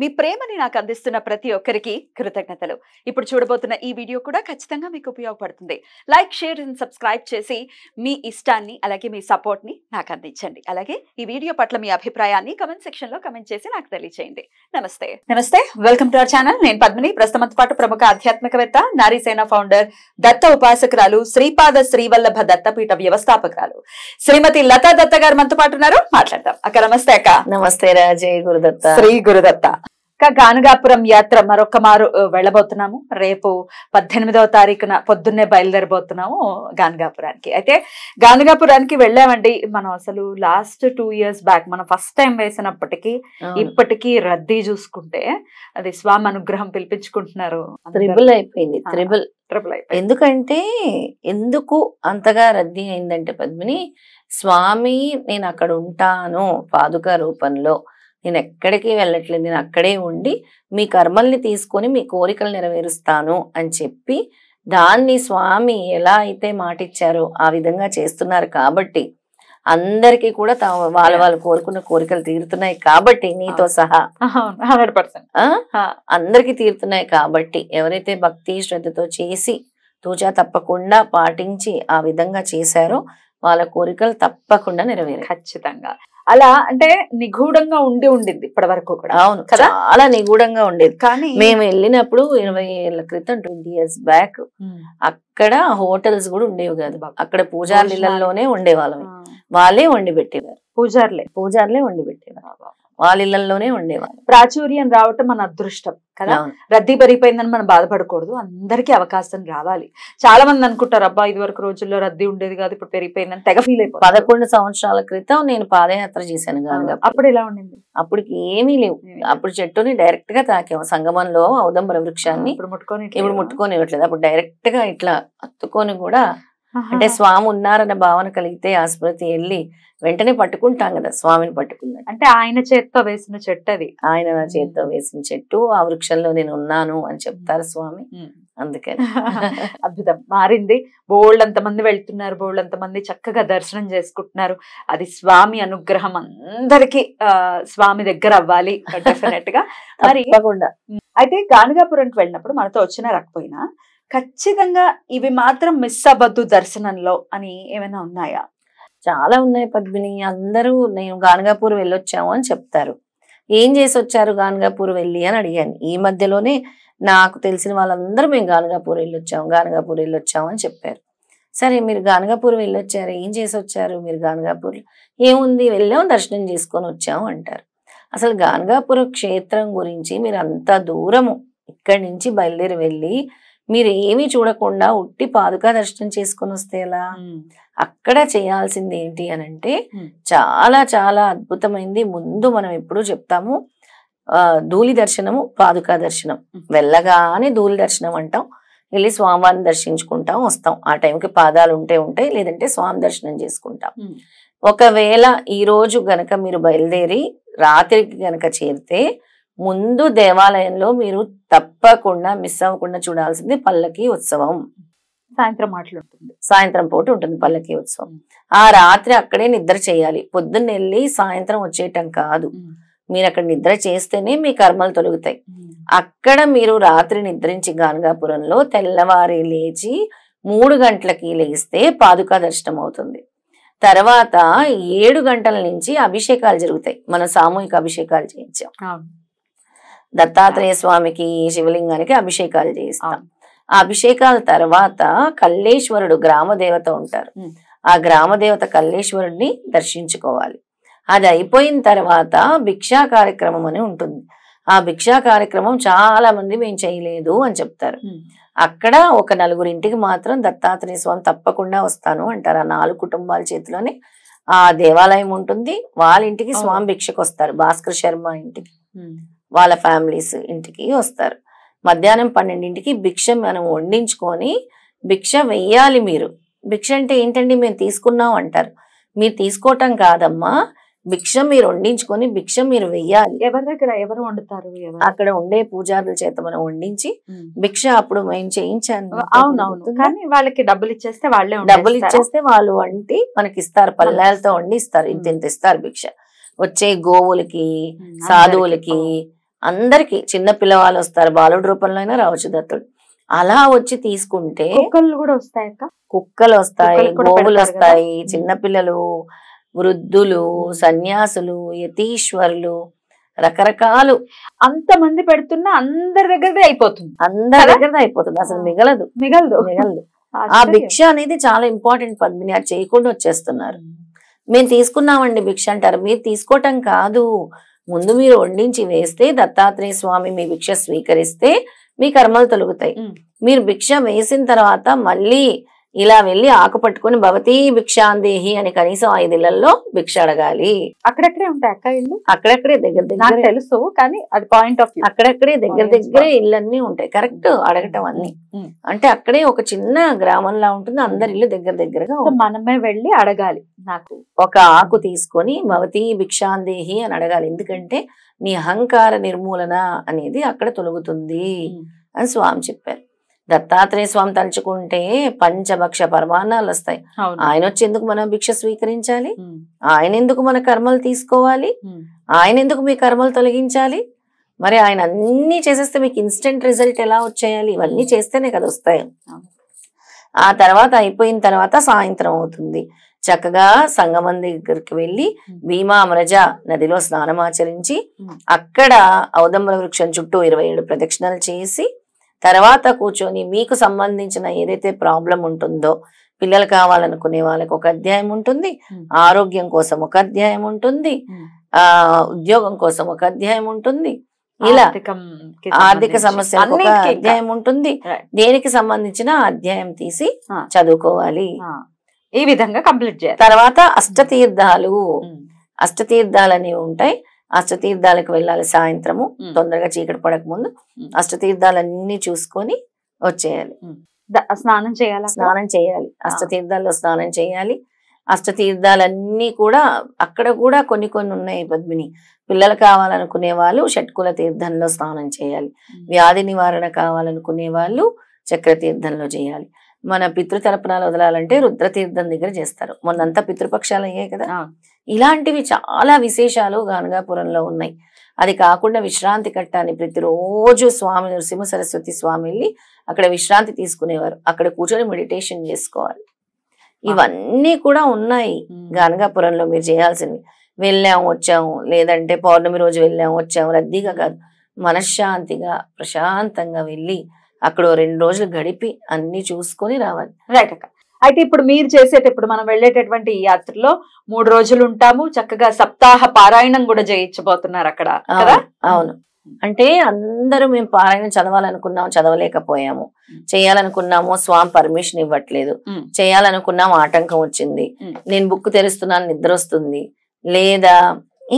మీ ప్రేమని నాకు అందిస్తున్న ప్రతి ఒక్కరికి కృతజ్ఞతలు ఇప్పుడు చూడబోతున్న ఈ వీడియో కూడా ఖచ్చితంగా మీకు ఉపయోగపడుతుంది లైక్ షేర్ అండ్ సబ్స్క్రైబ్ చేసి మీ ఇష్టాన్ని అలాగే మీ సపోర్ట్ని నాకు అందించండి అలాగే ఈ వీడియో పట్ల మీ అభిప్రాయాన్ని కమెంట్ సెక్షన్ లో కమెంట్ చేసి నాకు తెలియచేయండి నమస్తే నమస్తే వెల్కమ్ టు అవర్ ఛానల్ నేను పద్మిని ప్రస్తుతంతో పాటు ప్రముఖ ఆధ్యాత్మికవేత్త నారీసేన ఫౌండర్ దత్త ఉపాసకురాలు శ్రీపాద శ్రీవల్లభ దత్తపీఠ వ్యవస్థాపకురాలు శ్రీమతి లతా దత్త గారు మనతో పాటు ఉన్నారు మాట్లాడదాం అక్క నమస్తే అక్క నమస్తే రాజే గురుదత్త శ్రీ గురుదత్త గానుగాపురం యాత్ర మరొక మారు వెళ్ళబోతున్నాము రేపు పద్దెనిమిదవ తారీఖున పొద్దున్నే బయలుదేరబోతున్నాము గానగాపురానికి అయితే గానగాపురానికి వెళ్ళామండి మనం అసలు లాస్ట్ టూ ఇయర్స్ బ్యాక్ మనం ఫస్ట్ టైం వేసినప్పటికీ ఇప్పటికీ రద్దీ చూసుకుంటే అది స్వామి అనుగ్రహం పిలిపించుకుంటున్నారు త్రిబుల్ అయిపోయింది త్రిబుల్ ట్రిపుల్ అయిపోయింది ఎందుకంటే ఎందుకు అంతగా రద్దీ అయిందంటే పద్మిని స్వామి నేను అక్కడ ఉంటాను పాదుక రూపంలో నేను ఎక్కడికి వెళ్ళట్లేదు నేను అక్కడే ఉండి మీ కర్మల్ని తీసుకొని మీ కోరికలు నెరవేరుస్తాను అని చెప్పి దాన్ని స్వామి ఎలా అయితే మాటిచ్చారో ఆ విధంగా చేస్తున్నారు కాబట్టి అందరికీ కూడా వాళ్ళ వాళ్ళు కోరుకున్న కోరికలు తీరుతున్నాయి కాబట్టి నీతో సహా హండ్రెడ్ పర్సెంట్ అందరికీ తీరుతున్నాయి కాబట్టి ఎవరైతే భక్తి శ్రద్ధతో చేసి తూచా తప్పకుండా పాటించి ఆ విధంగా చేశారో వాళ్ళ కోరికలు తప్పకుండా నెరవేరు ఖచ్చితంగా అలా అంటే నిగూఢంగా ఉండి ఉండింది ఇప్పటి వరకు కూడా అవును కదా అలా నిగూఢంగా ఉండేది కానీ మేము వెళ్ళినప్పుడు ఇరవై ఏళ్ళ క్రితం ట్వంటీ ఇయర్స్ బ్యాక్ అక్కడ హోటల్స్ కూడా ఉండేవి కాదు అక్కడ పూజార్లలోనే ఉండేవాళ్ళం వాళ్ళే వండి పెట్టేవారు పూజార్లే పూజార్లే వండి పెట్టేవారు వాళ్ళ ఇళ్లలోనే ఉండేవాళ్ళు ప్రాచుర్యం రావటం మన అదృష్టం కదా రద్దీ పెరిగిపోయిందని మనం బాధపడకూడదు అందరికీ అవకాశం రావాలి చాలా మంది అనుకుంటారు అబ్బా ఇది వరకు రోజుల్లో రద్దీ ఉండేది కాదు ఇప్పుడు పెరిగిపోయిందని తెగ ఫీల్ అయిపోయింది పదకొండు సంవత్సరాల క్రితం నేను పాదయాత్ర చేశాను కాదు అప్పుడు ఎలా ఉండింది అప్పటికి ఏమీ లేవు అప్పుడు చెట్టుని డైరెక్ట్ గా తాకాము సంగమంలో ఔదంబర వృక్షాన్ని ఇప్పుడు ముట్టుకొని ఇప్పుడు ముట్టుకొని ఇవ్వట్లేదు అప్పుడు డైరెక్ట్ గా ఇట్లా అత్తుకొని కూడా అంటే స్వామి ఉన్నారన్న భావన కలిగితే ఆ స్మృతి వెళ్ళి వెంటనే పట్టుకుంటాం కదా స్వామిని పట్టుకున్నాడు అంటే ఆయన చేత్తో వేసిన చెట్టు అది ఆయన చేత్తో వేసిన చెట్టు ఆ వృక్షంలో నేను ఉన్నాను అని చెప్తారు స్వామి అందుకని అద్భుతం మారింది బోల్డ్ అంతమంది వెళ్తున్నారు బోల్డ్ అంతమంది చక్కగా దర్శనం చేసుకుంటున్నారు అది స్వామి అనుగ్రహం అందరికి స్వామి దగ్గర అవ్వాలి డెఫినెట్ గా మరి అయితే గానుగాపురంకి వెళ్ళినప్పుడు మనతో వచ్చిన రాకపోయినా ఖచ్చితంగా ఇవి మాత్రం మిస్ అవ్వద్దు దర్శనంలో అని ఏమైనా ఉన్నాయా చాలా ఉన్నాయి పద్మిని అందరూ నేను గానగాపూర్ వెళ్ళొచ్చాము అని చెప్తారు ఏం చేసి వచ్చారు గానగాపూర్ వెళ్ళి అని అడిగాను ఈ మధ్యలోనే నాకు తెలిసిన వాళ్ళందరూ మేము గానగాపూర్ వెళ్ళొచ్చాము గానగాపూర్ వెళ్ళొచ్చాము అని చెప్పారు సరే మీరు గానగాపూర్ వెళ్ళొచ్చారు ఏం చేసి వచ్చారు మీరు గానగాపూర్ ఏముంది వెళ్ళాం దర్శనం చేసుకొని వచ్చాము అంటారు అసలు గానగాపూర్ క్షేత్రం గురించి మీరు అంత దూరము ఇక్కడి నుంచి బయలుదేరి వెళ్ళి మీరు ఏమీ చూడకుండా ఉట్టి పాదుక దర్శనం చేసుకొని వస్తే ఎలా అక్కడ చేయాల్సింది ఏంటి అని అంటే చాలా చాలా అద్భుతమైంది ముందు మనం ఎప్పుడు చెప్తాము ధూళి దర్శనము పాదుకా దర్శనం వెళ్ళగానే ధూళి దర్శనం అంటాం వెళ్ళి స్వామివారిని దర్శించుకుంటాం వస్తాం ఆ టైంకి పాదాలు ఉంటే ఉంటాయి లేదంటే స్వామి దర్శనం చేసుకుంటాం ఒకవేళ ఈ రోజు గనక మీరు బయలుదేరి రాత్రికి గనక చేరితే ముందు దేవాలయంలో మీరు తప్పకుండా మిస్ అవ్వకుండా చూడాల్సింది పల్లకి ఉత్సవం సాయంత్రం మాట్లాడుతుంది సాయంత్రం పూట ఉంటుంది పల్లకి ఉత్సవం ఆ రాత్రి అక్కడే నిద్ర చేయాలి పొద్దున్న వెళ్ళి సాయంత్రం వచ్చేయటం కాదు మీరు అక్కడ నిద్ర చేస్తేనే మీ కర్మలు తొలుగుతాయి అక్కడ మీరు రాత్రి నిద్రించి గానగాపురంలో తెల్లవారి లేచి మూడు గంటలకి లేస్తే పాదుకా దర్శనం అవుతుంది తర్వాత ఏడు గంటల నుంచి అభిషేకాలు జరుగుతాయి మనం సామూహిక అభిషేకాలు చేయించాం దత్తాత్రేయ స్వామికి శివలింగానికి అభిషేకాలు చేయిస్తాం ఆ అభిషేకాల తర్వాత కల్లేశ్వరుడు గ్రామదేవత ఉంటారు ఆ గ్రామదేవత కల్లేశ్వరుడిని దర్శించుకోవాలి అది అయిపోయిన తర్వాత భిక్షా కార్యక్రమం అని ఉంటుంది ఆ భిక్షా కార్యక్రమం చాలా మంది మేము చేయలేదు అని చెప్తారు అక్కడ ఒక నలుగురింటికి మాత్రం దత్తాత్రేయ స్వామి తప్పకుండా వస్తాను అంటారు ఆ నాలుగు కుటుంబాల చేతిలోనే ఆ దేవాలయం ఉంటుంది వాళ్ళ ఇంటికి స్వామి భిక్షకు వస్తారు భాస్కర్ శర్మ ఇంటికి వాళ్ళ ఫ్యామిలీస్ ఇంటికి వస్తారు మధ్యాహ్నం పన్నెండింటికి భిక్ష మనం వండించుకొని భిక్ష వెయ్యాలి మీరు భిక్ష అంటే ఏంటండి మేము తీసుకున్నాం అంటారు మీరు తీసుకోవటం కాదమ్మా భిక్ష మీరు వండించుకొని భిక్ష మీరు వెయ్యాలి ఎవరి దగ్గర ఎవరు వండుతారు అక్కడ ఉండే పూజారుల చేత మనం వండించి భిక్ష అప్పుడు మేము చేయించాను అవునవును కానీ వాళ్ళకి డబ్బులు ఇచ్చేస్తే వాళ్ళే డబ్బులు ఇచ్చేస్తే వాళ్ళు వంటి మనకి ఇస్తారు పల్లెలతో వండి ఇస్తారు ఇంత ఇస్తారు భిక్ష వచ్చే గోవులకి సాధువులకి అందరికి చిన్న పిల్లవాళ్ళు వస్తారు బాలుడు రూపంలో అయినా రావచ్చు దత్తుడు అలా వచ్చి తీసుకుంటే కుక్కలు కూడా వస్తాయి కుక్కలు వస్తాయి గోవులు వస్తాయి చిన్నపిల్లలు వృద్ధులు సన్యాసులు యతీశ్వరులు రకరకాలు అంత మంది పెడుతున్నా అందరి దగ్గరదే అయిపోతుంది అందరి దగ్గరదే అయిపోతుంది అసలు మిగలదు మిగలదు మిగలదు ఆ భిక్ష అనేది చాలా ఇంపార్టెంట్ పద్మిని అది చేయకుండా వచ్చేస్తున్నారు మేము తీసుకున్నామండి భిక్ష అంటారు మీరు తీసుకోవటం కాదు ముందు మీరు వండించి వేస్తే దత్తాత్రేయ స్వామి మీ భిక్ష స్వీకరిస్తే మీ కర్మలు తొలుగుతాయి మీరు భిక్ష వేసిన తర్వాత మళ్ళీ ఇలా వెళ్ళి ఆకు పట్టుకుని భవతీ భిక్షాందేహి అని కనీసం ఐదు ఇళ్లలో భిక్ష అడగాలి అక్కడక్కడే ఉంటాయి అక్క ఇల్లు అక్కడక్కడే దగ్గర దగ్గర తెలుసు కానీ అది పాయింట్ ఆఫ్ అక్కడక్కడే దగ్గర దగ్గరే ఇళ్ళన్నీ ఉంటాయి కరెక్ట్ mm. అడగటం అన్ని mm. mm. అంటే అక్కడే ఒక చిన్న గ్రామంలా ఉంటుంది అందరి ఇల్లు దగ్గర దగ్గరగా మనమే వెళ్ళి అడగాలి నాకు ఒక ఆకు తీసుకొని భవతీ భిక్షాందేహి అని అడగాలి ఎందుకంటే నీ అహంకార నిర్మూలన అనేది అక్కడ తొలగుతుంది అని స్వామి చెప్పారు దత్తాత్రేయ స్వామి తలుచుకుంటే పంచభక్ష పరమాణాలు వస్తాయి ఆయన వచ్చి ఎందుకు మనం భిక్ష స్వీకరించాలి ఆయన ఎందుకు మన కర్మలు తీసుకోవాలి ఆయన ఎందుకు మీ కర్మలు తొలగించాలి మరి ఆయన అన్ని చేసేస్తే మీకు ఇన్స్టెంట్ రిజల్ట్ ఎలా వచ్చేయాలి ఇవన్నీ చేస్తేనే కదా వస్తాయి ఆ తర్వాత అయిపోయిన తర్వాత సాయంత్రం అవుతుంది చక్కగా సంగమం దగ్గరికి వెళ్ళి భీమా అమరజ నదిలో స్నానం ఆచరించి అక్కడ ఔదంబర వృక్షం చుట్టూ ఇరవై ఏడు ప్రదక్షిణలు చేసి తర్వాత కూర్చొని మీకు సంబంధించిన ఏదైతే ప్రాబ్లం ఉంటుందో పిల్లలు కావాలనుకునే వాళ్ళకి ఒక అధ్యాయం ఉంటుంది ఆరోగ్యం కోసం ఒక అధ్యాయం ఉంటుంది ఆ ఉద్యోగం కోసం ఒక అధ్యాయం ఉంటుంది ఇలా ఆర్థిక సమస్య అధ్యాయం ఉంటుంది దేనికి సంబంధించిన అధ్యాయం తీసి చదువుకోవాలి ఈ విధంగా కంప్లీట్ చేయాలి తర్వాత అష్టతీర్థాలు అష్టతీర్థాలు అనేవి ఉంటాయి అష్టతీర్థాలకు వెళ్ళాలి సాయంత్రము తొందరగా చీకటి పడక ముందు అష్టతీర్థాలన్నీ చూసుకొని వచ్చేయాలి స్నానం చేయాలి స్నానం చేయాలి అష్టతీర్థాల్లో స్నానం చేయాలి అష్టతీర్థాలన్నీ కూడా అక్కడ కూడా కొన్ని కొన్ని ఉన్నాయి పద్మిని పిల్లలు కావాలనుకునే వాళ్ళు షట్కుల తీర్థంలో స్నానం చేయాలి వ్యాధి నివారణ కావాలనుకునే వాళ్ళు చక్రతీర్థంలో చేయాలి మన పితృతరపునాలు వదలాలంటే రుద్రతీర్థం దగ్గర చేస్తారు మొన్నంతా పితృపక్షాలు అయ్యాయి కదా ఇలాంటివి చాలా విశేషాలు గానగాపురంలో ఉన్నాయి అది కాకుండా విశ్రాంతి కట్టాన్ని ప్రతిరోజు స్వామి నరసింహ సరస్వతి స్వామి వెళ్ళి అక్కడ విశ్రాంతి తీసుకునేవారు అక్కడ కూర్చొని మెడిటేషన్ చేసుకోవాలి ఇవన్నీ కూడా ఉన్నాయి గానగాపురంలో మీరు చేయాల్సినవి వెళ్ళాము వచ్చాము లేదంటే పౌర్ణమి రోజు వెళ్ళాము వచ్చాము రద్దీగా కాదు మనశ్శాంతిగా ప్రశాంతంగా వెళ్ళి అక్కడ రెండు రోజులు గడిపి అన్ని చూసుకొని రావాలి రైట్ అక్క అయితే ఇప్పుడు మీరు చేసేటప్పుడు మనం వెళ్ళేటటువంటి ఈ యాత్రలో మూడు రోజులు ఉంటాము చక్కగా సప్తాహ పారాయణం కూడా చేయించబోతున్నారు అక్కడ అవును అంటే అందరూ మేము పారాయణం చదవాలనుకున్నాం చదవలేకపోయాము చేయాలనుకున్నాము స్వామి పర్మిషన్ ఇవ్వట్లేదు చేయాలనుకున్నాం ఆటంకం వచ్చింది నేను బుక్ తెరుస్తున్నాను నిద్ర వస్తుంది లేదా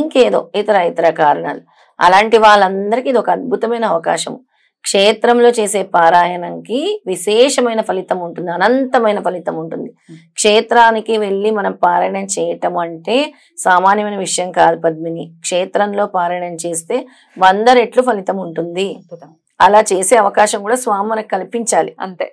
ఇంకేదో ఇతర ఇతర కారణాలు అలాంటి వాళ్ళందరికీ ఇది ఒక అద్భుతమైన అవకాశం క్షేత్రంలో చేసే పారాయణంకి విశేషమైన ఫలితం ఉంటుంది అనంతమైన ఫలితం ఉంటుంది క్షేత్రానికి వెళ్ళి మనం పారాయణం చేయటం అంటే సామాన్యమైన విషయం కాదు పద్మిని క్షేత్రంలో పారాయణం చేస్తే వంద రెట్లు ఫలితం ఉంటుంది అలా చేసే అవకాశం కూడా స్వామి మనకు కల్పించాలి అంతే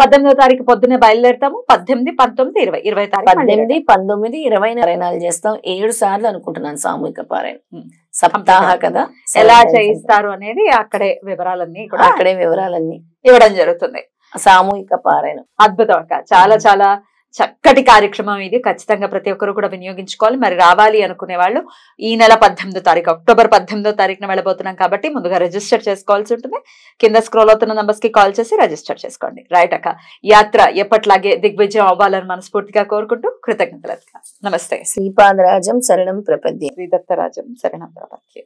పద్దెనిమిదో తారీఖు పొద్దున్నే బయలుదేరుతాము పద్దెనిమిది పంతొమ్మిది ఇరవై ఇరవై తారీఖు పద్దెనిమిది పంతొమ్మిది ఇరవై పారాయణాలు చేస్తాం ఏడు సార్లు అనుకుంటున్నాను సామూహిక పారాయణ సప్తాహ కదా ఎలా చేయిస్తారు అనేది అక్కడే వివరాలన్నీ కూడా అక్కడే వివరాలన్నీ ఇవ్వడం జరుగుతుంది సామూహిక పారాయణం అద్భుతం అక్క చాలా చాలా చక్కటి కార్యక్రమం ఇది ఖచ్చితంగా ప్రతి ఒక్కరు కూడా వినియోగించుకోవాలి మరి రావాలి అనుకునే వాళ్ళు ఈ నెల పద్దెనిమిదో తారీఖు అక్టోబర్ పద్దెనిమిదో తారీఖున వెళ్ళబోతున్నాం కాబట్టి ముందుగా రిజిస్టర్ చేసుకోవాల్సి ఉంటుంది కింద స్క్రోల్ అవుతున్న కి కాల్ చేసి రిజిస్టర్ చేసుకోండి రైట్ అక్క యాత్ర ఎప్పట్లాగే దిగ్విజయం అవ్వాలని మనస్ఫూర్తిగా కోరుకుంటూ కృతజ్ఞతలు నమస్తే శ్రీపాదరాజం శరణం ప్రపద్యం శ్రీదత్తరాజం శరణం ప్రపద్యం